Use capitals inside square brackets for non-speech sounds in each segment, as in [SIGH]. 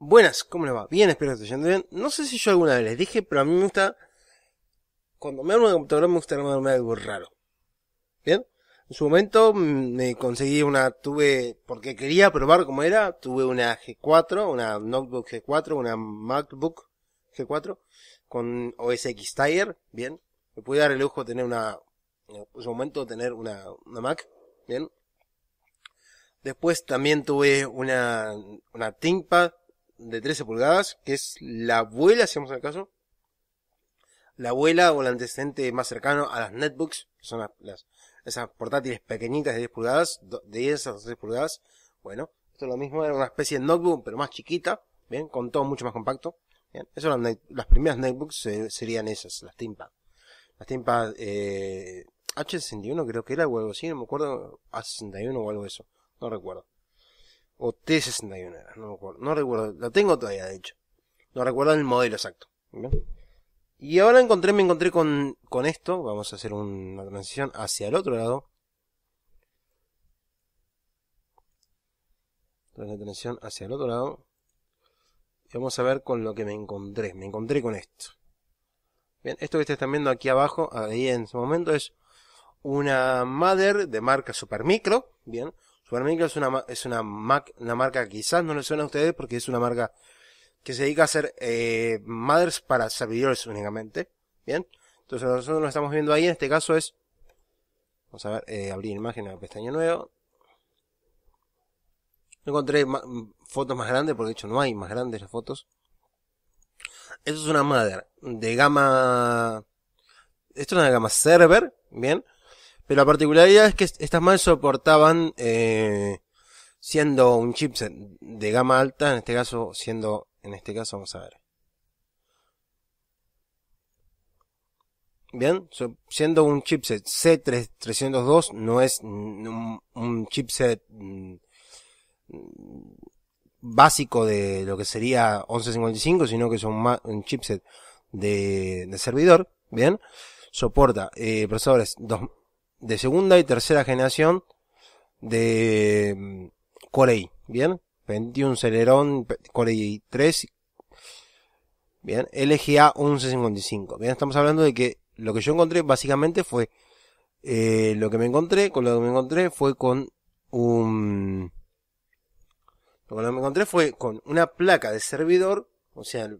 Buenas, ¿cómo le va? Bien, espero que esté yendo bien. No sé si yo alguna vez les dije, pero a mí me gusta. Cuando me armo una computadora me gusta armarme algo raro. ¿Bien? En su momento mm, me conseguí una, tuve, porque quería probar cómo era, tuve una G4, una notebook G4, una MacBook G4, con OS X Tiger, bien. Me pude dar el lujo de tener una, en su momento tener una, una Mac, bien. Después también tuve una, una ThinkPad de 13 pulgadas, que es la abuela, si vamos al caso, la abuela o el antecedente más cercano a las netbooks, son las, esas portátiles pequeñitas de 10 pulgadas, de 10 a pulgadas. Bueno, esto es lo mismo, era una especie de notebook, pero más chiquita, bien, con todo mucho más compacto. Bien, eso las primeras netbooks eh, serían esas, las Timpa. Las Timpa eh, H61 creo que era o algo así, no me acuerdo, A61 o algo eso, no recuerdo o T61 era, no no recuerdo, la tengo todavía de hecho, no recuerdo el modelo exacto. Y ahora encontré, me encontré con, con esto, vamos a hacer una transición hacia el otro lado. una la transición hacia el otro lado. Y vamos a ver con lo que me encontré, me encontré con esto. Bien, esto que ustedes están viendo aquí abajo, ahí en su momento es una Mother de marca Supermicro, bien, Supermicros es una, es una, Mac, una marca quizás no le suena a ustedes porque es una marca que se dedica a hacer eh, mothers para servidores únicamente. Bien, entonces nosotros lo estamos viendo ahí. En este caso es, vamos a ver, eh, abrir imagen a pestaña nueva. No encontré fotos más grandes porque de hecho no hay más grandes las fotos. Esto es una mother de gama, esto es una gama server, bien, pero la particularidad es que estas más soportaban, eh, siendo un chipset de gama alta, en este caso, siendo, en este caso, vamos a ver. Bien, siendo un chipset C302, no es un, chipset mm, básico de lo que sería 1155, sino que es un, un chipset de, servidor, bien, soporta eh, procesadores dos, de segunda y tercera generación de mm, Corey, ¿bien? 21 Celerón, Corey 3, ¿bien? LGA 1155, ¿bien? Estamos hablando de que lo que yo encontré básicamente fue, eh, lo que me encontré, con lo que me encontré fue con un... Lo que me encontré fue con una placa de servidor, o sea,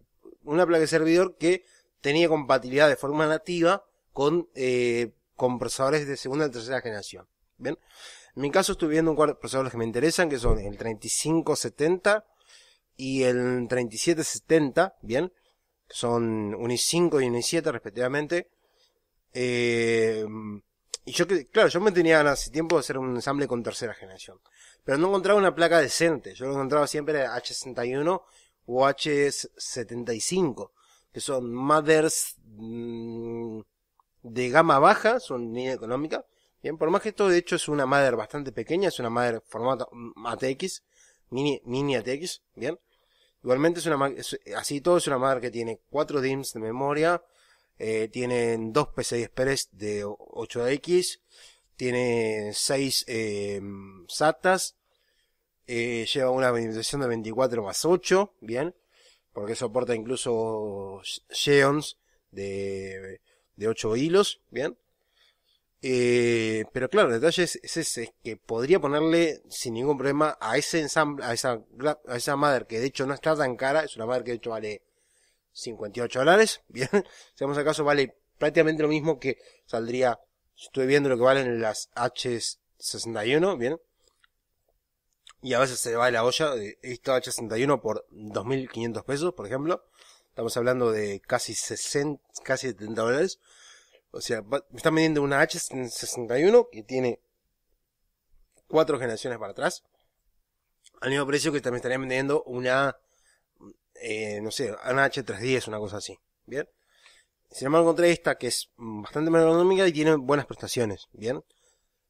una placa de servidor que tenía compatibilidad de forma nativa con eh, con de segunda y tercera generación. Bien, en mi caso estoy viendo un cuadro de procesadores que me interesan, que son el 3570 y el 3770, bien, son un 5 y un 7 respectivamente. Eh, y yo, claro, yo me tenía hace tiempo de hacer un ensamble con tercera generación. Pero no encontraba una placa decente. Yo lo encontraba siempre H61 o H75. Que son Mothers... Mm, de gama baja, son línea económica Bien, por más que esto de hecho es una madre bastante pequeña, es una madre formato ATX, mini, mini ATX, bien. Igualmente es una así todo es una madre que tiene 4 DIMS de memoria, eh, dos 2 PCI Express de 8X, tiene 6 eh, SATAs, eh, lleva una minimización de 24 más 8, bien, porque soporta incluso Xeons de de 8 hilos, ¿bien? Eh, pero claro, el detalle es, ese, es que podría ponerle sin ningún problema a ese ensamble, a esa, a esa madre que de hecho no está tan cara, es una madre que de hecho vale 58 dólares, [LAUGHS] bien, vamos a acaso vale prácticamente lo mismo que saldría, estoy viendo lo que valen las H61, bien, y a veces se va de la olla, esta H61 por 2.500 pesos, por ejemplo, Estamos hablando de casi 60, casi 70 dólares. O sea, me están vendiendo una H61 que tiene cuatro generaciones para atrás. Al mismo precio que también estarían vendiendo una, eh, no sé, una H310, una cosa así. Bien. Sin embargo, encontré esta que es bastante más económica y tiene buenas prestaciones. Bien.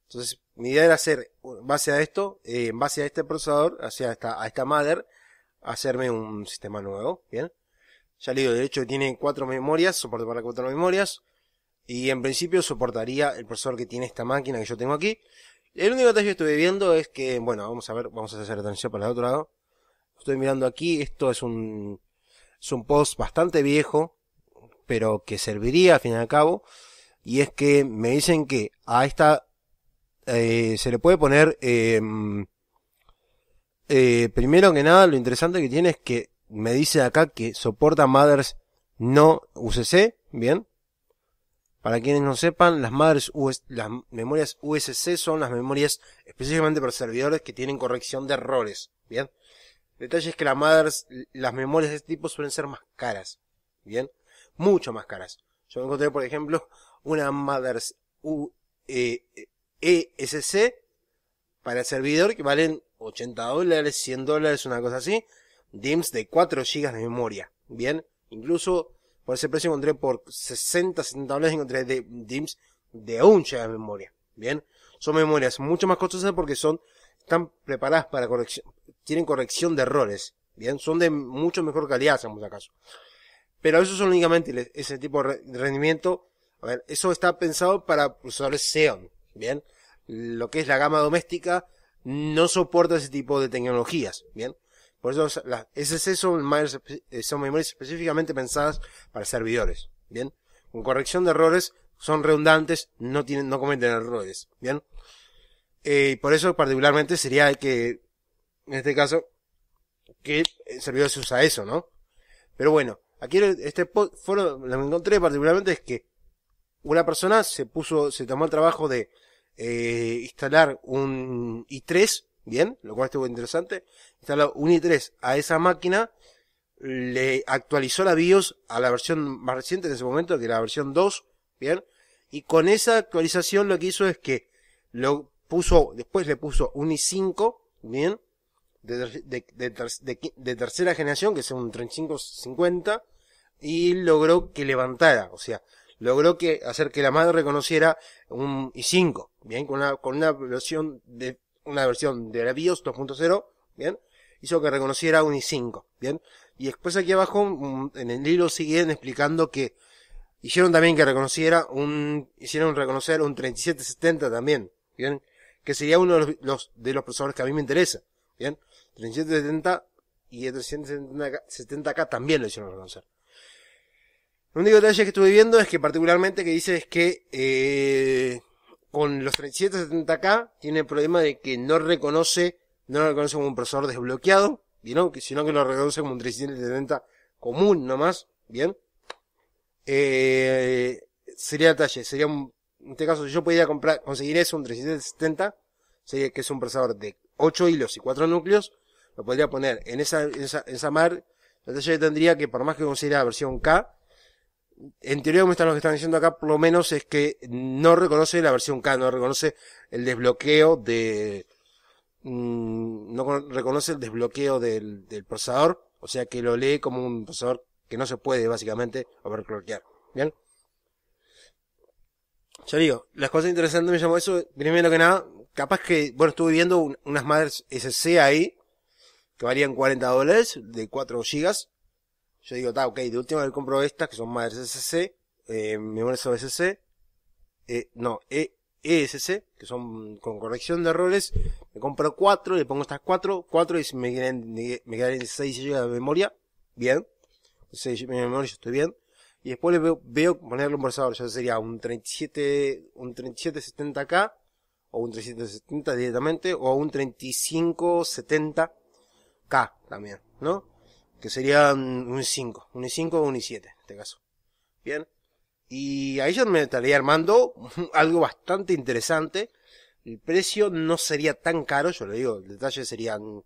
Entonces, mi idea era hacer, en base a esto, eh, en base a este procesador, hacia esta, a esta mother, hacerme un sistema nuevo. Bien. Ya le digo, de hecho tiene cuatro memorias, soporte para cuatro memorias. Y en principio soportaría el procesador que tiene esta máquina que yo tengo aquí. El único detalle que estuve viendo es que, bueno, vamos a ver, vamos a hacer atención para el otro lado. Estoy mirando aquí, esto es un, es un post bastante viejo, pero que serviría al fin y al cabo. Y es que me dicen que a esta eh, se le puede poner, em, eh, primero que nada, lo interesante que tiene es que me dice acá que soporta Mothers no UCC, bien. Para quienes no sepan, las Mothers las memorias USC son las memorias específicamente para servidores que tienen corrección de errores, bien. Detalle es que las Mothers, las memorias de este tipo suelen ser más caras, bien. Mucho más caras. Yo encontré, por ejemplo, una Mothers U, eh, e, e para el servidor que valen 80 dólares, 100 dólares, una cosa así. DIMMs de 4 GB de memoria. Bien, incluso por ese precio encontré por 60, 70 dólares encontré de DIMMs de 1 GB de memoria. Bien, son memorias mucho más costosas porque son, están preparadas para corrección, tienen corrección de errores. Bien, son de mucho mejor calidad, si acaso. Pero eso son únicamente ese tipo de rendimiento. A ver, eso está pensado para procesadores Xeon. Bien, lo que es la gama doméstica no soporta ese tipo de tecnologías. Bien, por eso las SC eh, son, memorias, son específicamente pensadas para servidores. Bien. Con corrección de errores son redundantes, no tienen, no cometen errores. Bien. Eh, por eso particularmente sería que, en este caso, que el servidor se usa eso, ¿no? Pero bueno, aquí este foro lo que encontré particularmente es que una persona se puso, se tomó el trabajo de eh, instalar un i3 Bien, lo cual estuvo interesante. Instaló un i3 a esa máquina, le actualizó la BIOS a la versión más reciente en ese momento, que era la versión 2. Bien, y con esa actualización lo que hizo es que lo puso, después le puso un i5, bien, de, de tercera generación, que es un 3550, y logró que levantara, o sea, logró que hacer que la madre reconociera un i5, bien, con una, con una versión de una versión de la BIOS 2.0, ¿bien? Hizo que reconociera un i5, ¿bien? Y después aquí abajo, mm, en el libro siguen explicando que hicieron también que reconociera un, hicieron reconocer un 3770 también, ¿bien? Que sería uno de los, de los procesadores que a mí me interesa, ¿bien? 3770 y el 370K también lo hicieron reconocer. Lo único detalle que estuve viendo es que particularmente que dice es que eh, con los 3770K tiene el problema de que no reconoce, no lo reconoce como un procesador desbloqueado, Que, sino que lo reconoce como un 3770 común nomás, ¿bien? Eh, sería detalle, sería un, en este caso si yo pudiera comprar, conseguir eso, un 3770, sería que es un procesador de 8 hilos y 4 núcleos, lo podría poner en esa, en esa, en esa mar, tendría que por más que considera la versión K, en teoría, como están los que están diciendo acá, por lo menos es que no reconoce la versión K, no reconoce el desbloqueo de, mm, no reconoce el desbloqueo del, procesador, o sea que lo lee como un procesador que no se puede básicamente overclockear. ¿Bien? Ya digo, las cosas interesantes me llamó eso, primero que nada, capaz que, bueno, estuve viendo unas madres SC ahí, que valían 40 dólares, de 4 gigas, yo digo, ta, ok, de última que compro estas, que son más SSC, eh, memorias OSC, eh, no, ESC, e que son con corrección de errores, me compro cuatro, le pongo estas cuatro, cuatro, y me quedan, me quedan 6 GB de memoria, bien, 6 GB de memoria, yo estoy bien, y después le veo, ponerle un procesador, ya sería un un 3770K, o un 3770 directamente, o un 3570K también, ¿no? que serían un i 5, un i5 o un i7 en este caso. Bien, y ahí yo me estaría armando [LAUGHS] algo bastante interesante. El precio no sería tan caro, yo le digo, el detalle serían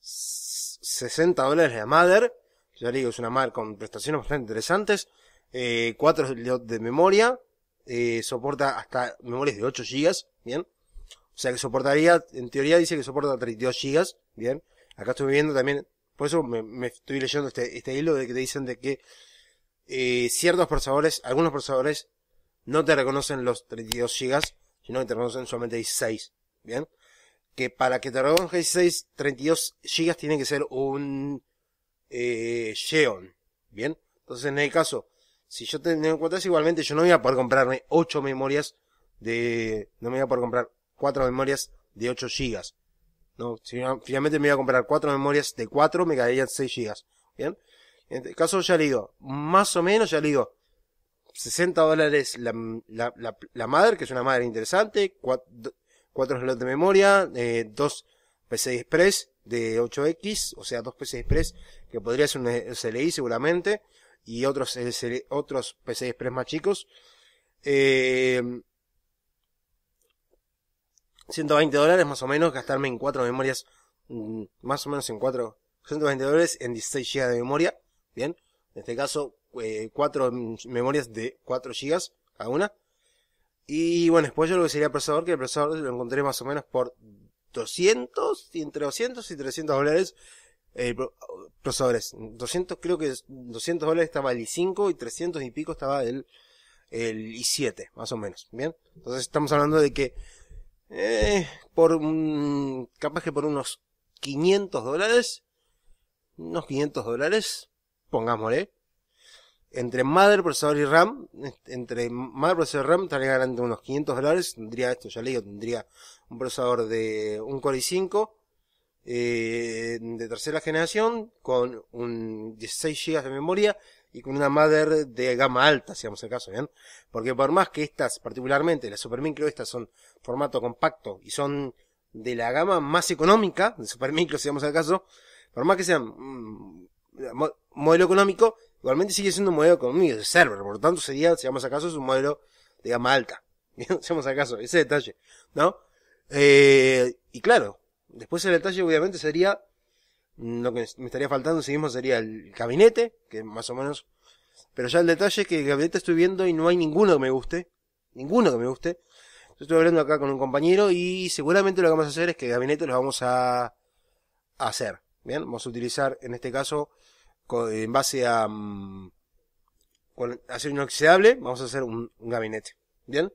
60 dólares la madre, Ya le digo, es una madre con prestaciones bastante interesantes. Eh, 4 de memoria. Eh, soporta hasta memorias de 8 GB. Bien. O sea que soportaría, en teoría dice que soporta 32 GB. Bien. Acá estoy viendo también por eso me, estoy leyendo este, este hilo de que te dicen de que eh, ciertos procesadores, algunos procesadores, no te reconocen los 32 GB, sino que te reconocen solamente 16. Bien. Que para que te reconozca 16, 32 GB tiene que ser un eh, Xeon. Bien. Entonces, en el caso, si yo tengo en cuenta igualmente yo no voy a poder comprarme 8 memorias de, no me voy a poder comprar 4 memorias de 8 GB. No, finalmente me iba a comprar cuatro memorias de 4, me caerían 6 GB. Bien. En este caso ya le digo, más o menos ya le digo, 60 dólares la, madre, que es una madre interesante, 4, slots de memoria, eh, 2 pc Express de 8X, o sea, 2 pc Express, que podría ser un SLI seguramente, y otros, otros pc Express más chicos. Eh, 120 dólares más o menos, gastarme en cuatro memorias, mm, más o menos en cuatro, 120 dólares en 16 GB de memoria, bien, en este caso, eh, cuatro memorias de 4 GB cada una. Y bueno, después yo lo que sería el procesador, que el procesador lo encontré más o menos por 200, entre 200 y 300 dólares. procesadores, 200 creo que 200 dólares estaba el i5 y 300 y pico estaba el, el i7, más o menos, ¿bien? Entonces estamos hablando de que eh, por un capaz que por unos 500 dólares, unos 500 dólares, pongámosle, entre madre, procesador y RAM, entre madre, procesador y RAM, estaría ganando unos 500 dólares, tendría esto, ya le digo, tendría un procesador de un Core i5, eh, de tercera generación, con un 16 GB de memoria, y con una madre de gama alta, si vamos al caso, ¿bien? Porque por más que estas, particularmente las Supermicro, estas son formato compacto y son de la gama más económica de Supermicro, si vamos al caso, por más que sean mm, modelo económico, igualmente sigue siendo un modelo económico de server, por lo tanto sería, si vamos al caso, es un modelo de gama alta. [LAUGHS] Si vamos al caso, ese detalle, ¿no? Eh, y claro, después el detalle obviamente sería lo que me estaría faltando, sí mismo, sería el gabinete, que más o menos. Pero ya el detalle es que el gabinete estoy viendo y no hay ninguno que me guste. Ninguno que me guste. Yo estoy hablando acá con un compañero y seguramente lo que vamos a hacer es que el gabinete lo vamos a, hacer. Bien, vamos a utilizar en este caso en base a mm, hacer inoxidable, vamos a hacer un, gabinete. Bien,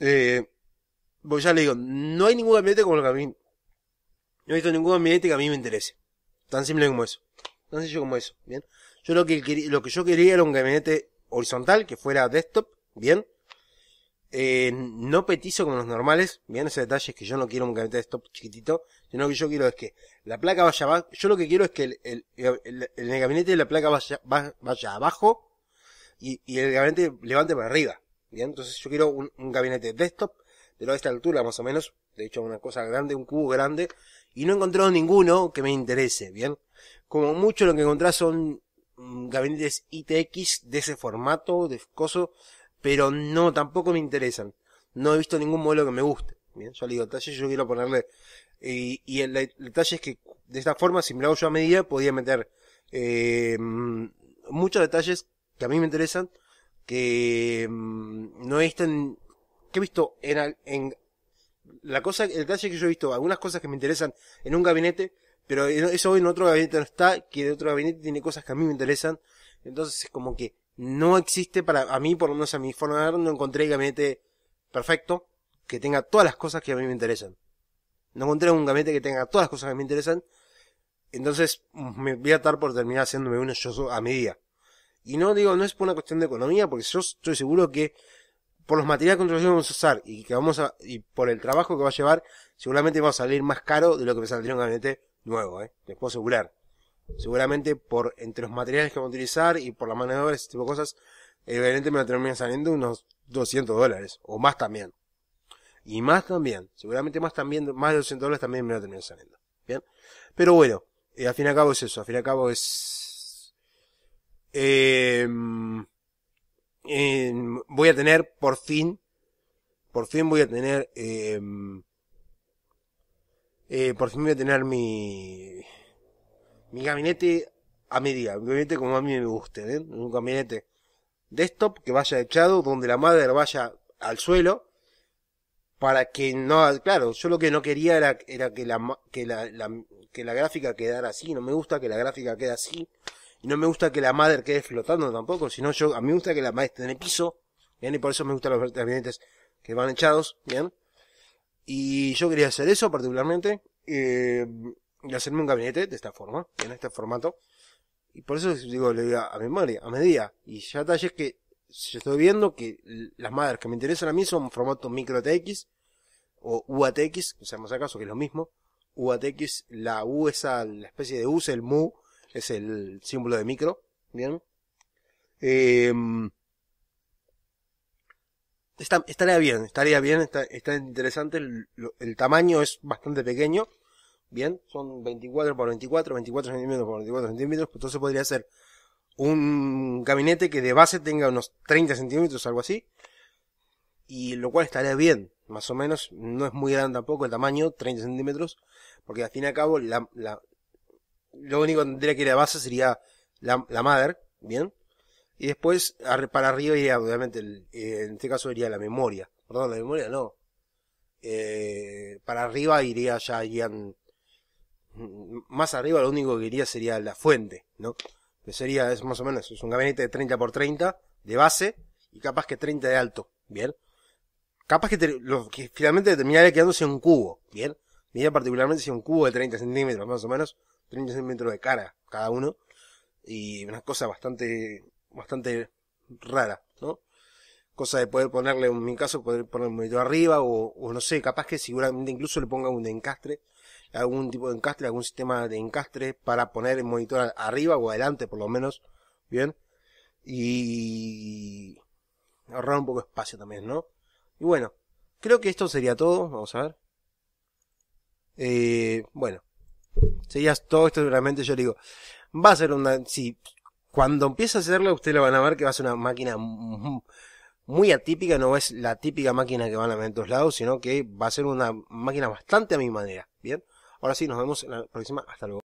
eh, pues ya le digo, no hay ningún gabinete como el, gabinete... No he visto ningún gabinete que a mí me interese. Tan simple como eso. Tan sencillo como eso. Bien. Yo lo que, lo que yo quería era un gabinete horizontal que fuera desktop. Bien. Eh, no petizo como los normales. Bien, ese detalle es que yo no quiero un gabinete desktop chiquitito. Sino que yo quiero es que la placa vaya abajo. Yo lo que quiero es que el, el, gabinete de la placa vaya, vaya abajo y, el gabinete levante para arriba. Bien, entonces yo quiero un, gabinete desktop de esta altura más o menos. De hecho, una cosa grande, un cubo grande y no he encontrado ninguno que me interese, ¿bien? Como mucho lo que encontré son mm, gabinetes ITX de ese formato, de coso, pero no, tampoco me interesan. No he visto ningún modelo que me guste. Bien, yo le digo yo quiero ponerle. Y, el, detalle es que de esta forma, si me lo hago yo a medida, podía meter eh, mm, muchos detalles que a mí me interesan, que mm, no están que he visto en, en la cosa, el detalle que yo he visto, algunas cosas que me interesan en un gabinete, pero eso hoy en otro gabinete no está, que de otro gabinete tiene cosas que a mí me interesan, entonces es como que no existe para, a mí por no menos a mi forma de ver, no encontré el gabinete perfecto, que tenga todas las cosas que a mí me interesan. No encontré un gabinete que tenga todas las cosas que me interesan, entonces me voy a estar por terminar haciéndome uno yo a medida. Y no digo, no es por una cuestión de economía, porque yo estoy seguro que por los materiales que vamos a usar y que vamos a, y por el trabajo que va a llevar, seguramente va a salir más caro de lo que me saldría un gabinete nuevo, ¿eh? les puedo asegurar. Seguramente por entre los materiales que vamos a utilizar y por las maniobras, ese tipo de cosas, el gabinete me a terminar saliendo unos 200 dólares o más también. Y más también, seguramente más también, más de 200 dólares también me a terminar saliendo. Bien, pero bueno, eh, al fin y al cabo es eso, al fin y al cabo es... Eh, eh, voy a tener por fin, por fin voy a tener, eh, eh, por fin voy a tener mi, mi gabinete a medida, mi gabinete como a mí me guste, ¿eh? un gabinete desktop que vaya echado, donde la madre vaya al suelo, para que no, claro, yo lo que no quería era, era que, la, que, que la gráfica quedara así, no me gusta que la gráfica quede así, y no me gusta que la madre quede flotando tampoco, sino yo, a mí me gusta que la madre esté en el piso, bien, y por eso me gustan los gabinetes que van echados, bien. Y yo quería hacer eso particularmente, eh, y hacerme un gabinete de esta forma, en este formato. Y por eso digo, le digo a mi madre, a medida. Y ya detalles que estoy viendo que las madres que me interesan a mí son formato micro TX o UATX, que se más acaso que es lo mismo. UATX, la U esa, la especie de U, es el MU, es el símbolo de micro, ¿bien? Em, estaría bien, estaría bien, está, interesante, el, tamaño es bastante pequeño, ¿bien? Son 24 por 24, 24 centímetros por 24 centímetros, pues entonces podría ser un gabinete que de base tenga unos 30 centímetros, algo así, y lo cual estaría bien, más o menos, no es muy grande tampoco el tamaño, 30 centímetros, porque al fin y al cabo la, lo único que tendría que ir a base sería la, madre, ¿bien? Y después para arriba iría, obviamente, eh, en este caso iría la memoria. Perdón, la memoria no. Eh, para arriba iría ya irían mm, más arriba lo único que iría sería la fuente, ¿no? Que sería, es más o menos, es un gabinete de 30 por 30 de base y capaz que 30 de alto, ¿bien? Capaz que, lo, que finalmente terminaría quedándose un cubo, ¿bien? Mira particularmente si un cubo de 30 centímetros, más o menos, 30 centímetros de cara cada uno. Y una cosa bastante, bastante rara, ¿no? Cosa de poder ponerle, en mi caso, poder poner el monitor arriba o, no sé, capaz que seguramente incluso le ponga un encastre, algún tipo de encastre, algún sistema de encastre para poner el monitor arriba o adelante por lo menos, ¿bien? Y ahorrar un poco de espacio también, ¿no? Y bueno, creo que esto sería todo, vamos a ver. Eh, bueno, seguías todo esto realmente yo digo, va a ser una, si cuando empiece a hacerlo ustedes lo van a ver que va a ser una máquina muy atípica, no es la típica máquina que van a ver en todos lados, sino que va a ser una máquina bastante a mi manera, ¿bien? Ahora sí, nos vemos en la próxima, hasta luego.